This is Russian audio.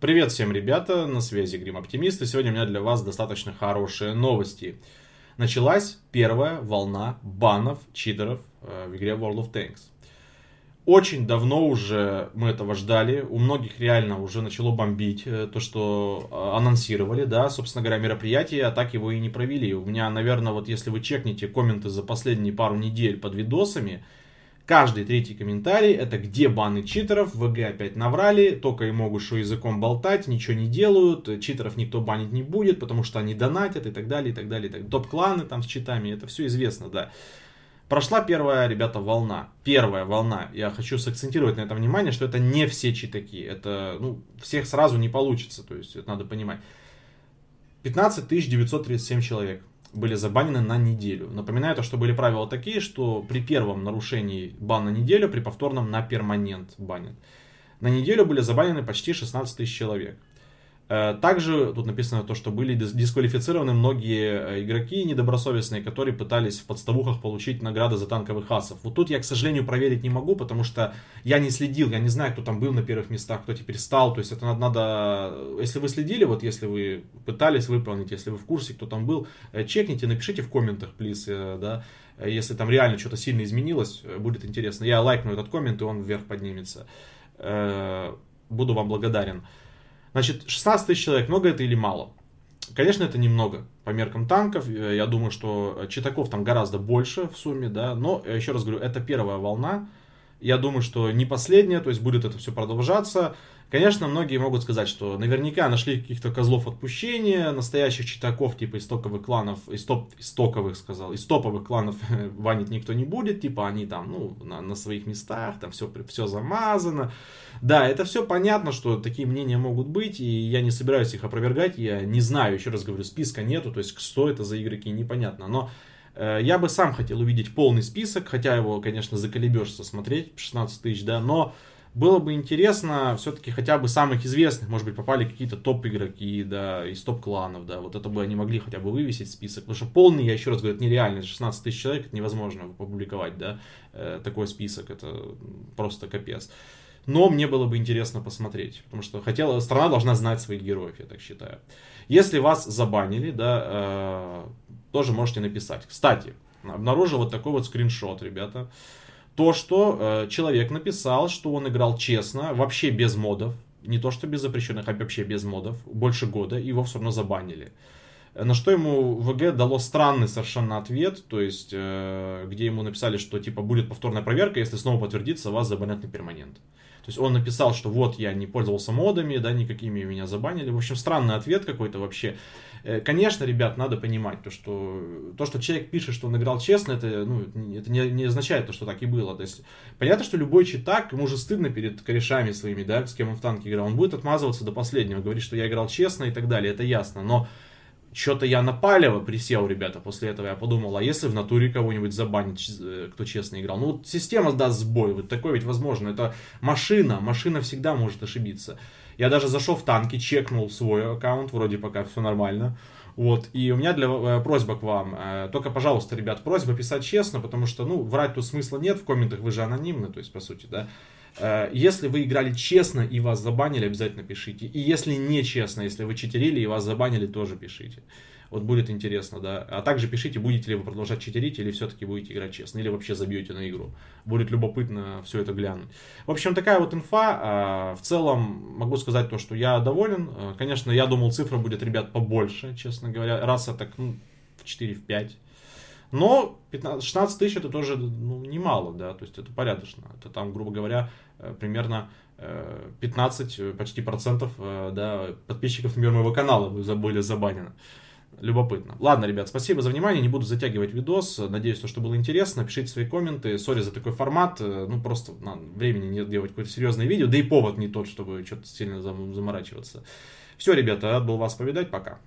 Привет всем, ребята, на связи Грим Оптимист, и сегодня у меня для вас достаточно хорошие новости. Началась первая волна банов, читеров э, в игре World of Tanks. Очень давно уже мы этого ждали, у многих реально уже начало бомбить э, то, что э, анонсировали, да, собственно говоря, мероприятие, а так его и не провели. У меня, наверное, вот если вы чекните комменты за последние пару недель под видосами, Каждый третий комментарий это где баны читеров, ВГ опять наврали, только и могут что языком болтать, ничего не делают, читеров никто банить не будет, потому что они донатят и так далее, и так далее. Так. Топ-кланы там с читами, это все известно, да. Прошла первая, ребята, волна. Первая волна. Я хочу сакцентировать на этом внимание, что это не все читаки. Это, ну, всех сразу не получится. То есть, это надо понимать. 15 937 человек были забанены на неделю. Напоминаю то, что были правила такие, что при первом нарушении бан на неделю, при повторном на перманент банят. На неделю были забанены почти 16 тысяч человек. Э, также тут написано то, что были дисквалифицированы многие э, игроки недобросовестные, которые пытались в подставухах получить награды за танковых асов. Вот тут я, к сожалению, проверить не могу, потому что я не следил, я не знаю, кто там был на первых местах, кто теперь стал. То есть это надо, надо э, если вы следили, вот если вы пытались выполнить, если вы в курсе, кто там был, чекните, напишите в комментах, плиз, да, если там реально что-то сильно изменилось, будет интересно. Я лайкну этот коммент, и он вверх поднимется. Буду вам благодарен. Значит, 16 тысяч человек, много это или мало? Конечно, это немного по меркам танков. Э, я думаю, что читаков там гораздо больше в сумме, да. Но, еще раз говорю, это первая волна. Я думаю, что не последняя, то есть будет это все продолжаться. Конечно, многие могут сказать, что наверняка нашли каких-то козлов отпущения, настоящих читаков типа истоковых кланов, истоп, истоковых сказал, истоповых кланов ванить никто не будет, типа они там, ну, на, на своих местах, там все, все замазано. Да, это все понятно, что такие мнения могут быть, и я не собираюсь их опровергать, я не знаю, еще раз говорю, списка нету, то есть что это за игроки, непонятно, но Э, я бы сам хотел увидеть полный список, хотя его, конечно, заколебешься смотреть, 16 тысяч, да, но было бы интересно все-таки хотя бы самых известных, может быть, попали какие-то топ-игроки, да, из топ-кланов, да, вот это бы они могли хотя бы вывесить список, потому что полный, я еще раз говорю, это нереально, 16 тысяч человек, это невозможно опубликовать, да, э, такой список, это просто капец. Но мне было бы интересно посмотреть, потому что хотела, страна должна знать своих героев, я так считаю. Если вас забанили, да, э, тоже можете написать. Кстати, обнаружил вот такой вот скриншот, ребята. То, что э, человек написал, что он играл честно, вообще без модов. Не то, что без запрещенных, а вообще без модов. Больше года, и его все равно забанили. На что ему ВГ дало странный совершенно ответ, то есть, э, где ему написали, что типа будет повторная проверка, если снова подтвердится, вас забанят на перманент. То есть он написал, что вот я не пользовался модами, да, никакими меня забанили. В общем, странный ответ какой-то вообще. Э, конечно, ребят, надо понимать, то, что, то, что человек пишет, что он играл честно, это, ну, это не, не означает то, что так и было. То есть, понятно, что любой читак, ему же стыдно перед корешами своими, да, с кем он в танке играл. Он будет отмазываться до последнего, говорить, что я играл честно и так далее, это ясно. Но что-то я на присел, ребята, после этого я подумал, а если в натуре кого-нибудь забанить, э, кто честно играл? Ну, вот система даст сбой, вот такой ведь возможно. Это машина, машина всегда может ошибиться. Я даже зашел в танки, чекнул свой аккаунт, вроде пока все нормально. Вот, и у меня для, э, просьба к вам, э, только, пожалуйста, ребят, просьба писать честно, потому что, ну, врать тут смысла нет, в комментах вы же анонимны, то есть, по сути, да. Э, если вы играли честно и вас забанили, обязательно пишите. И если не честно, если вы читерили и вас забанили, тоже пишите. Вот будет интересно, да. А также пишите, будете ли вы продолжать читерить, или все-таки будете играть честно, или вообще забьете на игру. Будет любопытно все это глянуть. В общем, такая вот инфа. А, в целом могу сказать то, что я доволен. А, конечно, я думал, цифра будет, ребят, побольше, честно говоря. Раз это, ну, в 4, в 5. Но 15, 16 тысяч это тоже ну, немало, да, то есть это порядочно. Это там, грубо говоря, э, примерно 15 э, э, почти процентов да, подписчиков, например, моего канала были забанены любопытно. Ладно, ребят, спасибо за внимание, не буду затягивать видос, надеюсь, то, что было интересно, пишите свои комменты, сори за такой формат, э, ну просто на, времени нет делать какое-то серьезное видео, да и повод не тот, чтобы что-то сильно заморачиваться. Все, ребята, рад был вас повидать, пока.